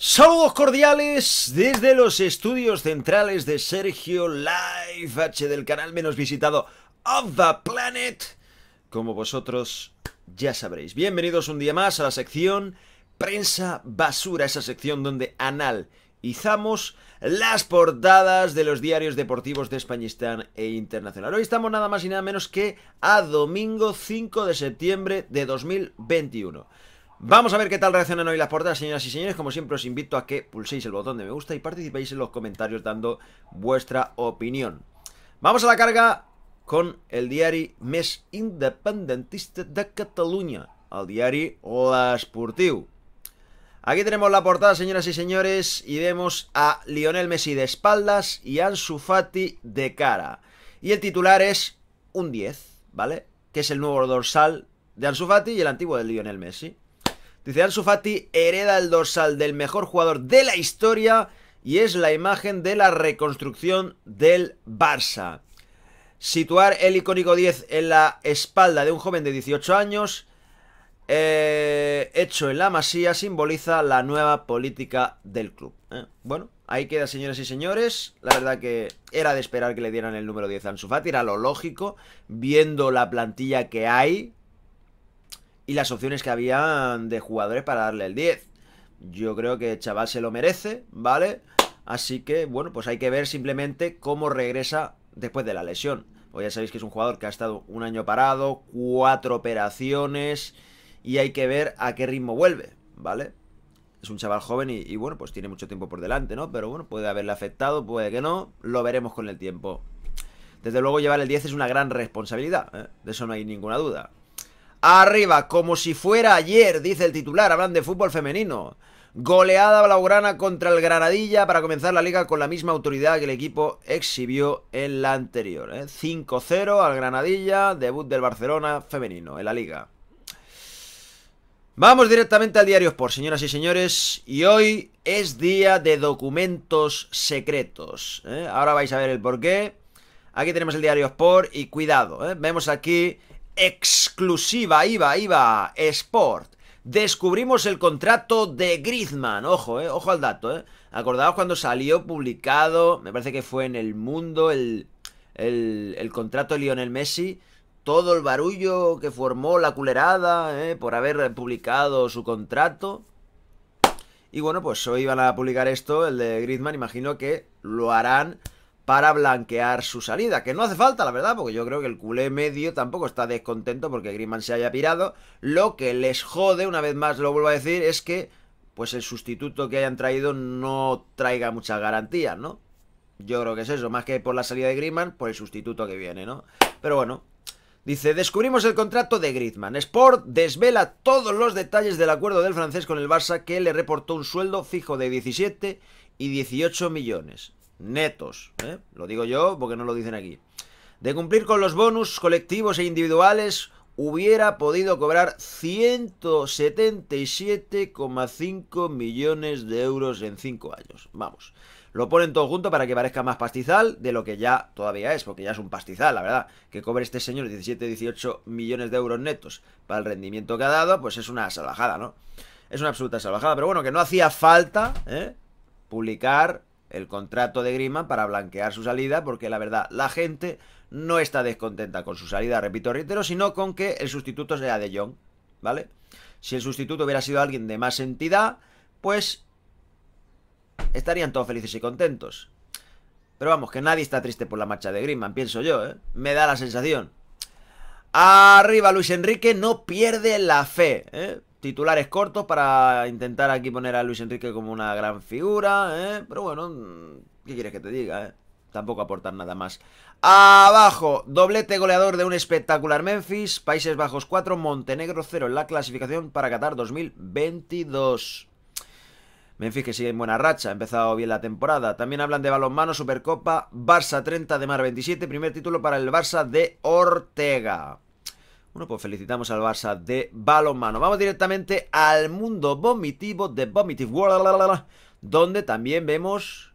Saludos cordiales desde los estudios centrales de Sergio Live H del canal menos visitado of the planet. Como vosotros ya sabréis. Bienvenidos un día más a la sección Prensa Basura, esa sección donde analizamos las portadas de los diarios deportivos de Españistán e Internacional. Hoy estamos nada más y nada menos que a domingo 5 de septiembre de 2021. Vamos a ver qué tal reaccionan hoy las portadas, señoras y señores. Como siempre os invito a que pulséis el botón de me gusta y participéis en los comentarios dando vuestra opinión. Vamos a la carga con el diario Mes independentista de Cataluña, al diario L'Esportiu. Aquí tenemos la portada, señoras y señores, y vemos a Lionel Messi de espaldas y Ansu Fati de cara. Y el titular es un 10, ¿vale? Que es el nuevo dorsal de Ansu Fati y el antiguo de Lionel Messi. Dice Ansu hereda el dorsal del mejor jugador de la historia y es la imagen de la reconstrucción del Barça. Situar el icónico 10 en la espalda de un joven de 18 años, eh, hecho en la masía, simboliza la nueva política del club. ¿eh? bueno, ahí queda, señoras y señores. La verdad que era de esperar que le dieran el número 10 a Ansu era lo lógico, viendo la plantilla que hay, y las opciones que habían de jugadores para darle el 10. Yo creo que el chaval se lo merece, ¿vale? Así que, bueno, pues hay que ver simplemente cómo regresa después de la lesión. Pues ya sabéis que es un jugador que ha estado un año parado, cuatro operaciones, y hay que ver a qué ritmo vuelve, ¿vale? Es un chaval joven y, bueno, pues tiene mucho tiempo por delante, ¿no? Pero bueno, puede haberle afectado, puede que no, lo veremos con el tiempo. Desde luego llevar el 10 es una gran responsabilidad, ¿eh? de eso no hay ninguna duda. Arriba, como si fuera ayer, dice el titular, hablan de fútbol femenino. Goleada blaugrana contra el Granadilla para comenzar la liga con la misma autoridad que el equipo exhibió en la anterior. 5 ¿eh? 5-0 al Granadilla, debut del Barcelona femenino en la liga. Vamos directamente al diario Sport, señoras y señores, y hoy es día de documentos secretos. ¿eh? Ahora vais a ver el porqué. Aquí tenemos el diario Sport y cuidado, ¿eh? vemos aquí exclusiva, IVA, IVA, Sport. Descubrimos el contrato de Griezmann. Ojo, eh, ojo al dato. Eh. Acordaos cuando salió publicado, me parece que fue en El Mundo, el, contrato de Lionel Messi. Todo el barullo que formó la culerada eh, por haber publicado su contrato. Y bueno, pues hoy van a publicar esto, el de Griezmann. Imagino que lo harán para blanquear su salida, que no hace falta, la verdad, porque yo creo que el culé medio tampoco está descontento porque Griezmann se haya pirado. Lo que les jode, una vez más lo vuelvo a decir, es que pues el sustituto que hayan traído no traiga muchas garantías, ¿no? Yo creo que es eso, más que por la salida de Griezmann, por el sustituto que viene, ¿no? Pero bueno, Dice, descubrimos el contrato de Griezmann. Sport desvela todos los detalles del acuerdo del francés con el Barça que le reportó un sueldo fijo de 17 y 18 millones netos. ¿eh? Lo digo yo porque no lo dicen aquí. De cumplir con los bonus colectivos e individuales, hubiera podido cobrar 177,5 millones de euros en 5 años. Vamos. Lo ponen todo junto para que parezca más pastizal de lo que ya todavía es, porque ya es un pastizal, la verdad. Que cobre este señor 17, 18 millones de euros netos para el rendimiento que ha dado, pues es una salvajada, ¿no? Es una absoluta salvajada, pero bueno, que no hacía falta ¿eh? publicar el contrato de Grima para blanquear su salida, porque la verdad, la gente no está descontenta con su salida, repito, reitero, sino con que el sustituto sea De John ¿vale? Si el sustituto hubiera sido alguien de más entidad, pues estarían todos felices y contentos. Pero vamos, que nadie está triste por la marcha de Griezmann, pienso yo, ¿eh? Me da la sensación. Arriba Luis Enrique no pierde la fe, ¿eh? titulares cortos para intentar aquí poner a Luis Enrique como una gran figura, ¿eh? Pero bueno, mm, ¿qué quieres que te diga, eh? Tampoco aportar nada más. Abajo, doblete goleador de un espectacular Memphis, Países Bajos 4, Montenegro 0 en la clasificación para Qatar 2022. Memphis que sigue en buena racha, ha empezado bien la temporada. También hablan de balonmano, Supercopa, Barça 30 de Mar 27, primer título para el Barça de Ortega. Bueno, pues felicitamos al Barça de balonmano. Vamos directamente al mundo vomitivo de Vomitive World, donde también vemos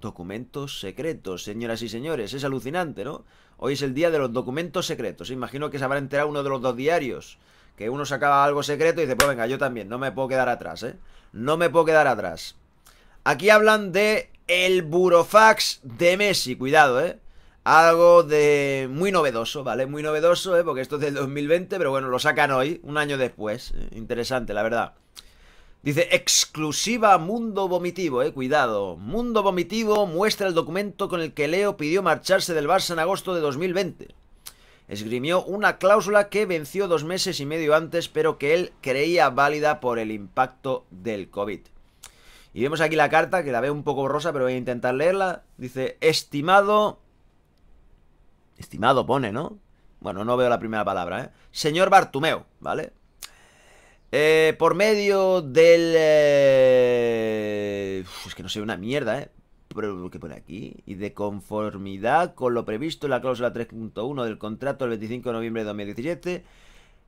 documentos secretos, señoras y señores. Es alucinante, ¿no? Hoy es el día de los documentos secretos. Imagino que se habrá enterado uno de los dos diarios. Que uno sacaba algo secreto y dice, pues venga, yo también, no me puedo quedar atrás, ¿eh? No me puedo quedar atrás. Aquí hablan de el burofax de Messi, cuidado, ¿eh? algo de muy novedoso, ¿vale? Muy novedoso, ¿eh? Porque esto es del 2020, pero bueno, lo sacan hoy, un año después. ¿eh? Interesante, la verdad. Dice, exclusiva Mundo Vomitivo, eh, cuidado. Mundo Vomitivo muestra el documento con el que Leo pidió marcharse del Barça en agosto de 2020. Esgrimió una cláusula que venció dos meses y medio antes, pero que él creía válida por el impacto del COVID. Y vemos aquí la carta, que la veo un poco borrosa, pero voy a intentar leerla. Dice, estimado Estimado pone, ¿no? Bueno, no veo la primera palabra, ¿eh? Señor Bartumeo, ¿vale? Eh, por medio del... Eh, es que no sé, una mierda, ¿eh? Pero que pone aquí. Y de conformidad con lo previsto en la cláusula 3.1 del contrato del 25 de noviembre de 2017...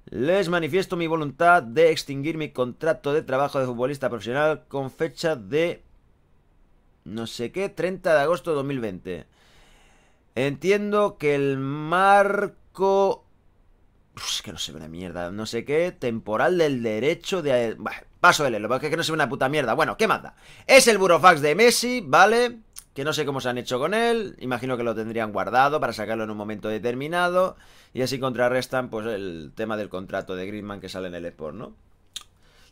Les manifiesto mi voluntad de extinguir mi contrato de trabajo de futbolista profesional con fecha de... No sé qué, 30 de agosto de 2020. Entiendo que el marco... Es que no se ve una mierda, no sé qué, temporal del derecho de... paso de leerlo, porque es que no se ve una puta mierda. Bueno, ¿qué manda? Es el burofax de Messi, ¿vale? Que no sé cómo se han hecho con él, imagino que lo tendrían guardado para sacarlo en un momento determinado y así contrarrestan pues el tema del contrato de Griezmann que sale en el Sport, ¿no?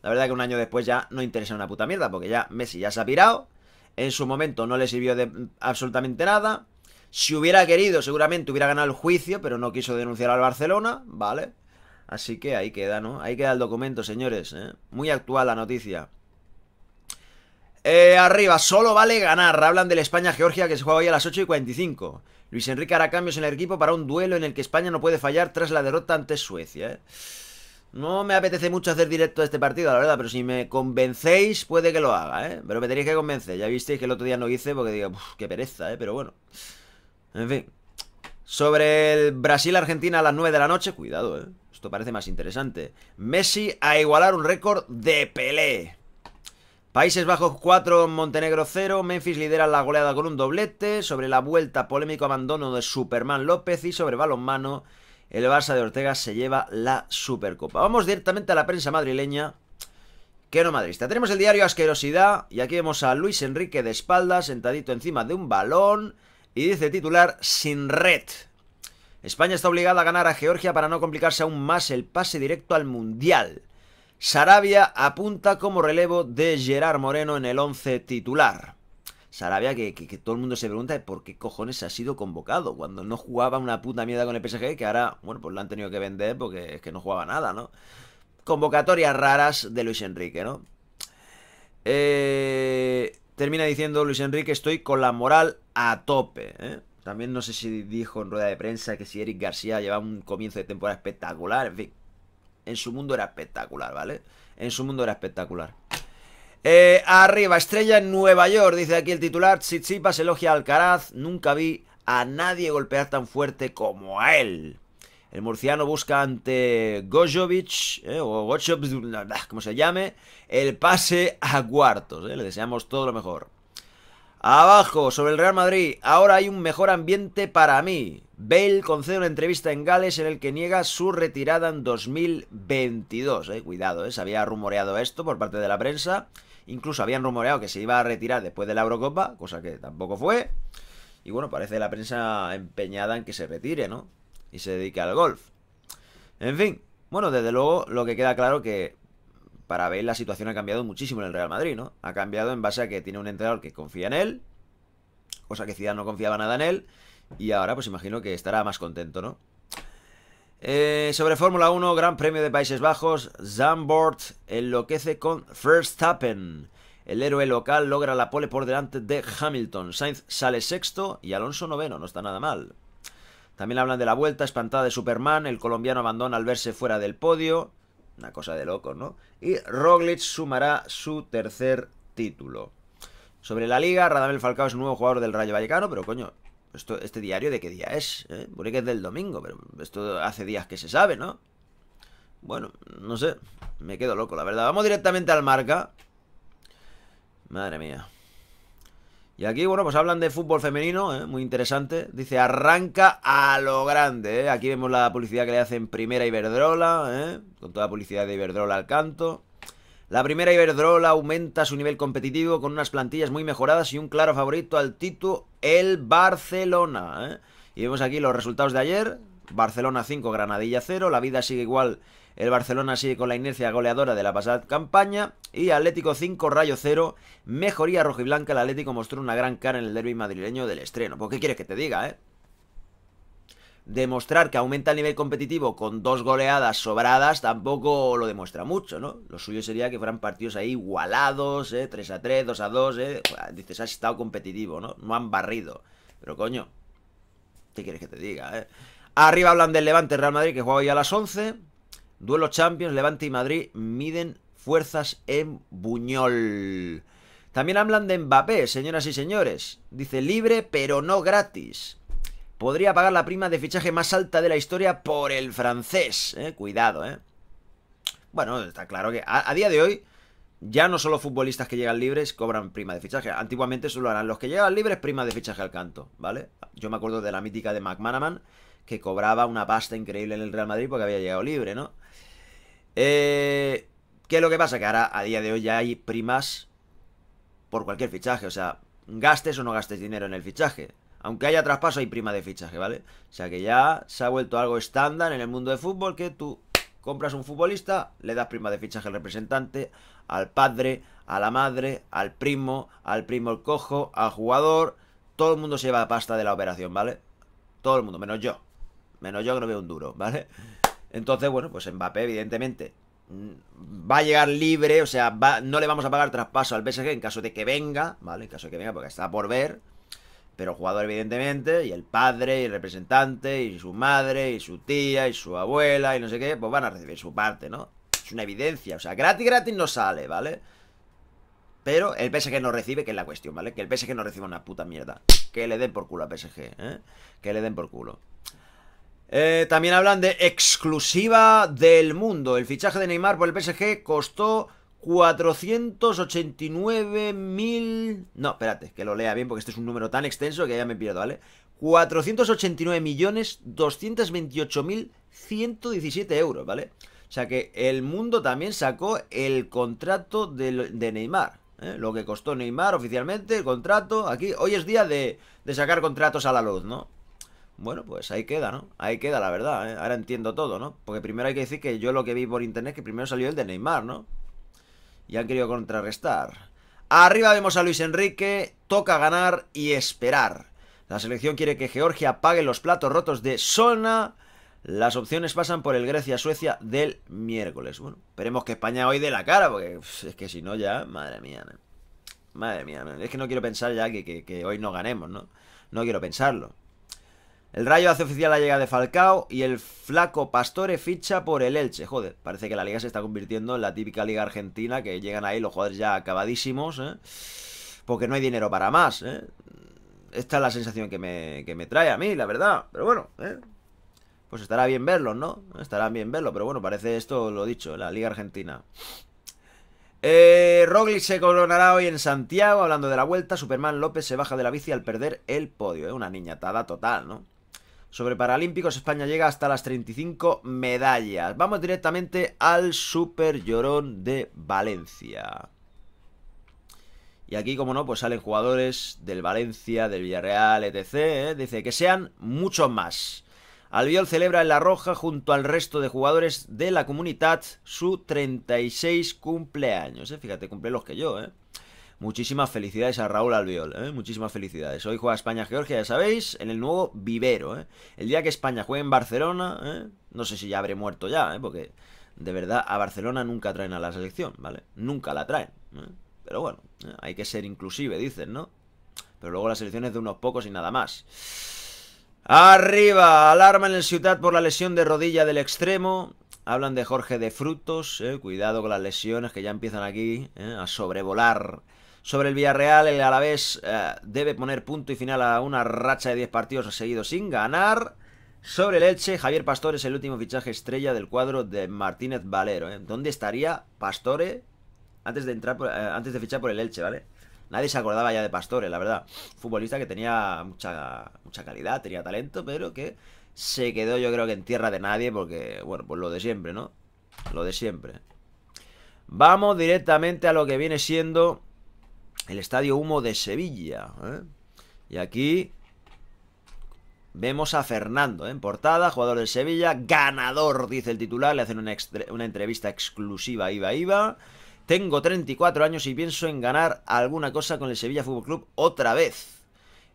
La verdad que un año después ya no interesa una puta mierda porque ya Messi ya se ha pirado, en su momento no le sirvió de absolutamente nada, si hubiera querido, seguramente hubiera ganado el juicio, pero no quiso denunciar al Barcelona, ¿vale? Así que ahí queda, ¿no? Ahí queda el documento, señores. ¿eh? Muy actual la noticia. Eh, arriba, solo vale ganar. Hablan del España-Georgia que se juega hoy a las 8 y 45. Luis Enrique hará cambios en el equipo para un duelo en el que España no puede fallar tras la derrota ante Suecia. ¿eh? No me apetece mucho hacer directo a este partido, la verdad, pero si me convencéis, puede que lo haga, ¿eh? Pero me tenéis que convencer. Ya visteis que el otro día no hice porque digo, qué pereza, ¿eh? Pero bueno. En fin. Sobre el Brasil-Argentina a las 9 de la noche, cuidado, eh. Esto parece más interesante. Messi a igualar un récord de Pelé. Países Bajos 4, Montenegro 0. Memphis lidera la goleada con un doblete. Sobre la vuelta, polémico abandono de Superman López. Y sobre balonmano, el Barça de Ortega se lleva la Supercopa. Vamos directamente a la prensa madrileña. Que no madrista. Tenemos el diario Asquerosidad. Y aquí vemos a Luis Enrique de espaldas, sentadito encima de un balón. Y dice titular sin red. España está obligada a ganar a Georgia para no complicarse aún más el pase directo al Mundial. Sarabia apunta como relevo de Gerard Moreno en el 11 titular. Sarabia, que, todo el mundo se pregunta por qué cojones ha sido convocado, cuando no jugaba una puta mierda con el PSG, que ahora, bueno, pues lo han tenido que vender porque es que no jugaba nada, ¿no? Convocatorias raras de Luis Enrique, ¿no? Eh, Termina diciendo Luis Enrique, estoy con la moral a tope. ¿eh? También no sé si dijo en rueda de prensa que si Eric García llevaba un comienzo de temporada espectacular. En fin, en su mundo era espectacular, ¿vale? En su mundo era espectacular. Eh, arriba, estrella en Nueva York, dice aquí el titular. Chichipas elogia a Alcaraz. Nunca vi a nadie golpear tan fuerte como a él. El murciano busca ante Gojovic, eh, o Gojovic, como se llame, el pase a cuartos. Eh, le deseamos todo lo mejor. Abajo, sobre el Real Madrid, ahora hay un mejor ambiente para mí. Bale concede una entrevista en Gales en el que niega su retirada en 2022. Eh, cuidado, eh, se había rumoreado esto por parte de la prensa. Incluso habían rumoreado que se iba a retirar después de la Eurocopa, cosa que tampoco fue. Y bueno, parece la prensa empeñada en que se retire, ¿no? y se dedica al golf. En fin, bueno, desde luego lo que queda claro que para Bale la situación ha cambiado muchísimo en el Real Madrid, ¿no? Ha cambiado en base a que tiene un entrenador que confía en él, cosa que Zidane no confiaba nada en él, y ahora pues imagino que estará más contento, ¿no? Eh, sobre Fórmula 1, Gran Premio de Países Bajos, Zandvoort enloquece con Verstappen. El héroe local logra la pole por delante de Hamilton. Sainz sale sexto y Alonso noveno, no está nada mal. También hablan de la vuelta espantada de Superman, el colombiano abandona al verse fuera del podio. Una cosa de loco, ¿no? Y Roglic sumará su tercer título. Sobre la liga, Radamel Falcao es un nuevo jugador del Rayo Vallecano, pero coño, esto, este diario de qué día es, ¿eh? es del domingo, pero esto hace días que se sabe, ¿no? Bueno, no sé, me quedo loco, la verdad. Vamos directamente al marca. Madre mía. Y aquí, bueno, pues hablan de fútbol femenino, ¿eh? muy interesante. Dice, arranca a lo grande. ¿eh? Aquí vemos la publicidad que le hacen Primera Iberdrola, ¿eh? con toda publicidad de Iberdrola al canto. La Primera Iberdrola aumenta su nivel competitivo con unas plantillas muy mejoradas y un claro favorito al título, el Barcelona. ¿eh? Y vemos aquí los resultados de ayer. Barcelona 5, Granadilla 0. La vida sigue igual el Barcelona sigue con la inercia goleadora de la pasada campaña. Y Atlético 5, Rayo 0. Mejoría rojiblanca. El Atlético mostró una gran cara en el derby madrileño del estreno. ¿Por pues, qué quieres que te diga, eh? Demostrar que aumenta el nivel competitivo con dos goleadas sobradas tampoco lo demuestra mucho, ¿no? Lo suyo sería que fueran partidos ahí igualados, ¿eh? 3 a 3, 2 a 2, ¿eh? Dices, has estado competitivo, ¿no? No han barrido. Pero coño, ¿qué quieres que te diga, eh? Arriba hablan del Levante Real Madrid que juega hoy a las 11. Duelo Champions, Levante y Madrid miden fuerzas en Buñol. También hablan de Mbappé, señoras y señores. Dice libre, pero no gratis. Podría pagar la prima de fichaje más alta de la historia por el francés. Eh, cuidado, ¿eh? Bueno, está claro que a, día de hoy ya no solo futbolistas que llegan libres cobran prima de fichaje. Antiguamente solo harán los que llegan libres prima de fichaje al canto, ¿vale? Yo me acuerdo de la mítica de McManaman que cobraba una pasta increíble en el Real Madrid porque había llegado libre, ¿no? Eh, ¿Qué es lo que pasa? Que ahora, a día de hoy, ya hay primas por cualquier fichaje. O sea, gastes o no gastes dinero en el fichaje. Aunque haya traspaso, hay prima de fichaje, ¿vale? O sea que ya se ha vuelto algo estándar en el mundo del fútbol que tú compras un futbolista, le das prima de fichaje al representante, al padre, a la madre, al primo, al primo el cojo, al jugador. Todo el mundo se lleva pasta de la operación, ¿vale? Todo el mundo, menos yo. Menos yo que no veo un duro, ¿vale? Entonces, bueno, pues Mbappé, evidentemente, mm, va a llegar libre, o sea, no le vamos a pagar traspaso al PSG en caso de que venga, ¿vale? En caso de que venga, porque está por ver. Pero el jugador, evidentemente, y el padre, y el representante, y su madre, y su tía, y su abuela, y no sé qué, pues van a recibir su parte, ¿no? Es una evidencia, o sea, gratis, gratis no sale, ¿vale? Pero el PSG no recibe, que es la cuestión, ¿vale? Que el PSG no reciba una puta mierda. Que le den por culo al PSG, ¿eh? Que le den por culo. Eh, también hablan de exclusiva del mundo. El fichaje de Neymar por el PSG costó 489.000... No, espérate, que lo lea bien porque este es un número tan extenso que ya me pierdo, ¿vale? 489.228.117 euros, ¿vale? O sea que el mundo también sacó el contrato de, Neymar. ¿eh? Lo que costó Neymar oficialmente, el contrato. Aquí, hoy es día de sacar contratos a la luz, ¿no? Bueno, pues ahí queda, ¿no? Ahí queda la verdad, ¿eh? Ahora entiendo todo, ¿no? Porque primero hay que decir que yo lo que vi por internet es que primero salió el de Neymar, ¿no? Y han querido contrarrestar. Arriba vemos a Luis Enrique, toca ganar y esperar. La selección quiere que Georgia pague los platos rotos de Sona. Las opciones pasan por el Grecia-Suecia del miércoles. Bueno, esperemos que España hoy dé la cara, porque es que si no ya, madre mía, ¿no? madre mía, ¿no? es que no quiero pensar ya que hoy no ganemos, ¿no? No quiero pensarlo. El Rayo hace oficial la llegada de Falcao y el flaco Pastore ficha por el Elche. Joder, parece que la liga se está convirtiendo en la típica liga argentina que llegan ahí los jugadores ya acabadísimos, ¿eh? porque no hay dinero para más. ¿eh? Esta es la sensación que me, trae a mí, la verdad. Pero bueno, ¿eh? pues estará bien verlo, ¿no? Estará bien verlo, pero bueno, parece esto lo dicho, la liga argentina. Eh, Roglic se coronará hoy en Santiago, hablando de la vuelta. Superman López se baja de la bici al perder el podio. Es una niñatada total, ¿no? Sobre Paralímpicos, España llega hasta las 35 medallas. Vamos directamente al Super Llorón de Valencia. Y aquí, como no, pues salen jugadores del Valencia, del Villarreal, etc. ¿eh? Dice que sean muchos más. Albiol celebra en La Roja, junto al resto de jugadores de la comunidad, su 36 cumpleaños. ¿eh? Fíjate, cumple los que yo, ¿eh? Muchísimas felicidades a Raúl Albiol, ¿eh? muchísimas felicidades. Hoy juega España-Georgia, ya sabéis, en el nuevo vivero. ¿eh? El día que España juegue en Barcelona, ¿eh? no sé si ya habré muerto ya, porque de verdad a Barcelona nunca traen a la selección, ¿vale? Nunca la traen. Pero bueno, hay que ser inclusive, dicen, ¿no? Pero luego la selección es de unos pocos y nada más. Arriba, alarma en el Ciudad por la lesión de rodilla del extremo. Hablan de Jorge de Frutos, cuidado con las lesiones que ya empiezan aquí a sobrevolar sobre el Villarreal. El Alavés eh, debe poner punto y final a una racha de 10 partidos seguidos sin ganar. Sobre el Elche, Javier Pastore es el último fichaje estrella del cuadro de Martínez Valero. ¿eh? ¿Dónde estaría Pastore antes de, entrar eh, antes de fichar por el Elche, ¿vale? Nadie se acordaba ya de Pastore, la verdad. Futbolista que tenía mucha, mucha calidad, tenía talento, pero que se quedó yo creo que en tierra de nadie porque, bueno, pues lo de siempre, ¿no? Lo de siempre. Vamos directamente a lo que viene siendo el Estadio Humo de Sevilla. ¿eh? Y aquí vemos a Fernando ¿eh? en portada, jugador de Sevilla, ganador, dice el titular, le hacen una, entrevista exclusiva Iba Iba. Tengo 34 años y pienso en ganar alguna cosa con el Sevilla Fútbol Club otra vez.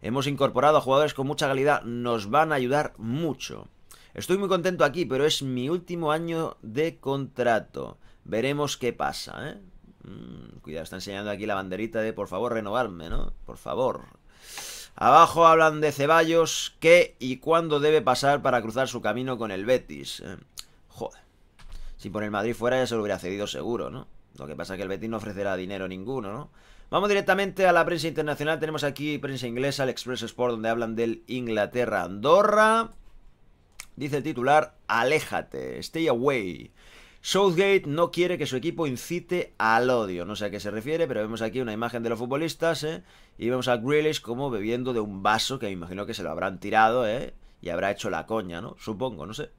Hemos incorporado a jugadores con mucha calidad, nos van a ayudar mucho. Estoy muy contento aquí, pero es mi último año de contrato. Veremos qué pasa, ¿eh? Mm, cuidado, está enseñando aquí la banderita de por favor renovarme, ¿no? Por favor. Abajo hablan de Ceballos, qué y cuándo debe pasar para cruzar su camino con el Betis. Eh, joder. Si por el Madrid fuera ya se lo hubiera cedido seguro, ¿no? Lo que pasa es que el Betis no ofrecerá dinero ninguno, ¿no? Vamos directamente a la prensa internacional. Tenemos aquí prensa inglesa, el Express Sport, donde hablan del Inglaterra-Andorra. Dice el titular, aléjate, stay away. Southgate no quiere que su equipo incite al odio. No sé a qué se refiere, pero vemos aquí una imagen de los futbolistas, ¿eh? Y vemos a Grealish como bebiendo de un vaso que me imagino que se lo habrán tirado, ¿eh? Y habrá hecho la coña, ¿no? Supongo, no sé.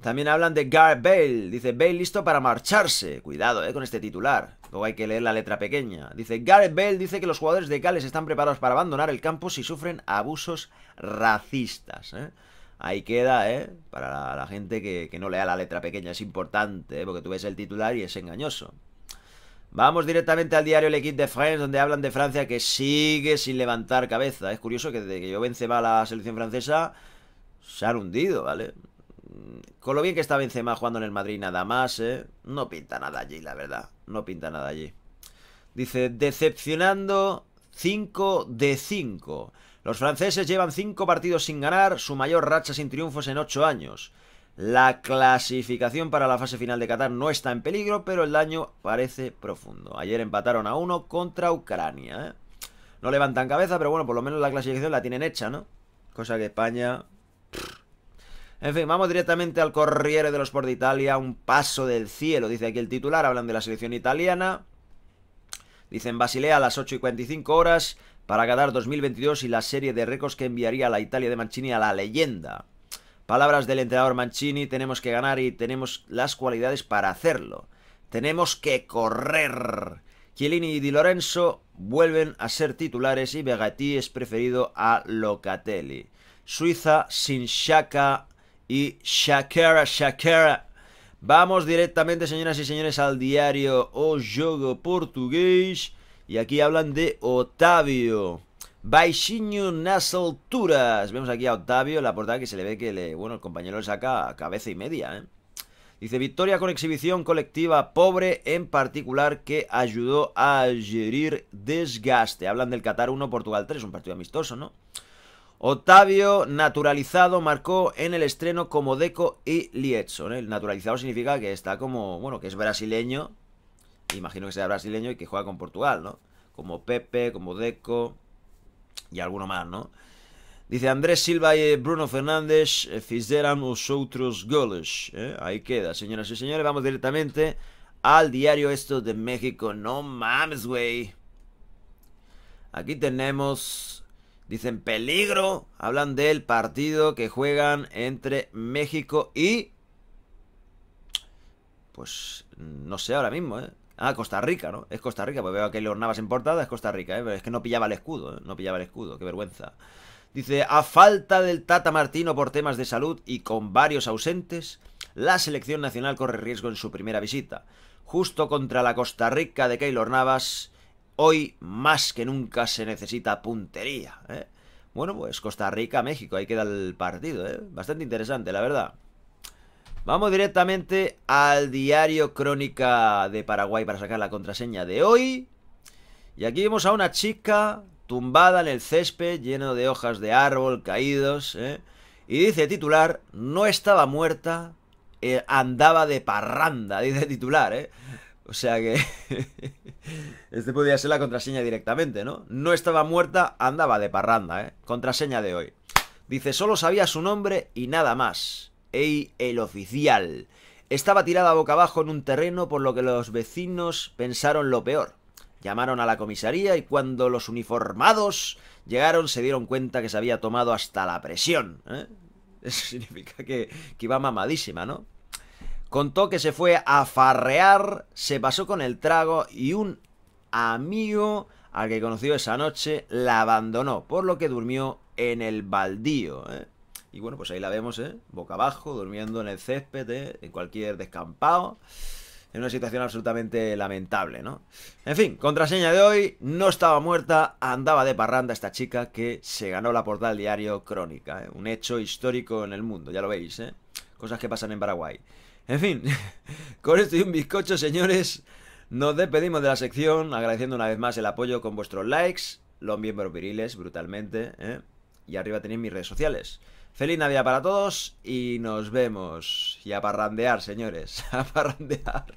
También hablan de Gareth Bale. Dice, Bale listo para marcharse. Cuidado, eh, con este titular. Luego hay que leer la letra pequeña. Dice, Gareth Bale dice que los jugadores de Gales están preparados para abandonar el campo si sufren abusos racistas. ¿eh? Ahí queda, ¿eh? Para la, gente que, no lea la letra pequeña, es importante, ¿eh? porque tú ves el titular y es engañoso. Vamos directamente al diario L'Equipe de France, donde hablan de Francia que sigue sin levantar cabeza. Es curioso que desde que yo vence a la selección francesa se han hundido, ¿vale? Con lo bien que está Benzema jugando en el Madrid nada más, ¿eh? No pinta nada allí, la verdad. No pinta nada allí. Dice, decepcionando 5 de 5. Los franceses llevan cinco partidos sin ganar, su mayor racha sin triunfos en ocho años. La clasificación para la fase final de Qatar no está en peligro, pero el daño parece profundo. Ayer empataron a uno contra Ucrania. ¿eh? No levantan cabeza, pero bueno, por lo menos la clasificación la tienen hecha, ¿no? Cosa que España... En fin, vamos directamente al Corriere de los Sport de Italia, un paso del cielo, dice aquí el titular, hablan de la selección italiana. Dicen Basilea a las 8 y 45 horas, para Qatar 2022 y la serie de récords que enviaría la Italia de Mancini a la leyenda. Palabras del entrenador Mancini, tenemos que ganar y tenemos las cualidades para hacerlo. Tenemos que correr. Chiellini y Di Lorenzo vuelven a ser titulares y Begatti es preferido a Locatelli. Suiza sin Shaka y Shakira Shakira. Vamos directamente, señoras y señores, al diario O Jogo Portugués. Y aquí hablan de Otavio. Baixinho nas Vemos aquí a en la portada que se le ve que le, bueno, el compañero le saca cabeza y media. ¿eh? Dice, victoria con exhibición colectiva pobre en particular que ayudó a gerir desgaste. Hablan del Qatar 1, Portugal 3, un partido amistoso, ¿no? Otavio, naturalizado, marcó en el estreno como Deco y Lietson. ¿eh? El naturalizado significa que está como, bueno, que es brasileño, imagino que sea brasileño y que juega con Portugal, ¿no? Como Pepe, como Deco y alguno más, ¿no? Dice Andrés Silva y Bruno Fernández eh, fizeram os goles. ¿Eh? Ahí queda, señoras y señores. Vamos directamente al diario Esto de México. No mames, güey. Aquí tenemos, dicen peligro. Hablan del partido que juegan entre México y... Pues no sé ahora mismo, ¿eh? Ah, Costa Rica, ¿no? Es Costa Rica, pues veo a Keylor Navas en portada, es Costa Rica, ¿eh? Pero es que no pillaba el escudo, ¿eh? No pillaba el escudo, qué vergüenza. Dice, a falta del Tata Martino por temas de salud y con varios ausentes, la selección nacional corre riesgo en su primera visita. Justo contra la Costa Rica de Keylor Navas, hoy más que nunca se necesita puntería, ¿eh? Bueno, pues Costa Rica, México, ahí queda el partido, ¿eh? Bastante interesante, la verdad. Vamos directamente al diario Crónica de Paraguay para sacar la contraseña de hoy. Y aquí vemos a una chica tumbada en el césped, lleno de hojas de árbol caídos. ¿eh? Y dice titular, no estaba muerta, eh, andaba de parranda, dice titular, ¿eh? O sea que... este podría ser la contraseña directamente, ¿no? No estaba muerta, andaba de parranda, Contraseña de hoy. Dice, solo sabía su nombre y nada más. Ey, el oficial. Estaba tirada boca abajo en un terreno por lo que los vecinos pensaron lo peor. Llamaron a la comisaría y cuando los uniformados llegaron se dieron cuenta que se había tomado hasta la presión. ¿eh? Eso significa que, que iba mamadísima, ¿no? Contó que se fue a farrear, se pasó con el trago y un amigo al que conoció esa noche la abandonó, por lo que durmió en el baldío. ¿eh? Y bueno, pues ahí la vemos, ¿eh? Boca abajo, durmiendo en el césped, ¿eh? en cualquier descampado. En una situación absolutamente lamentable, ¿no? En fin, contraseña de hoy, no estaba muerta, andaba de parranda esta chica que se ganó la del diario Crónica, ¿eh? un hecho histórico en el mundo, ya lo veis, ¿eh? Cosas que pasan en Paraguay. En fin, con esto y un bizcocho, señores, nos despedimos de la sección, agradeciendo una vez más el apoyo con vuestros likes, los miembros viriles, brutalmente, ¿eh? y arriba tenéis mis redes sociales. Feliz Navidad para todos y nos vemos. Y a parrandear, señores. A parrandear.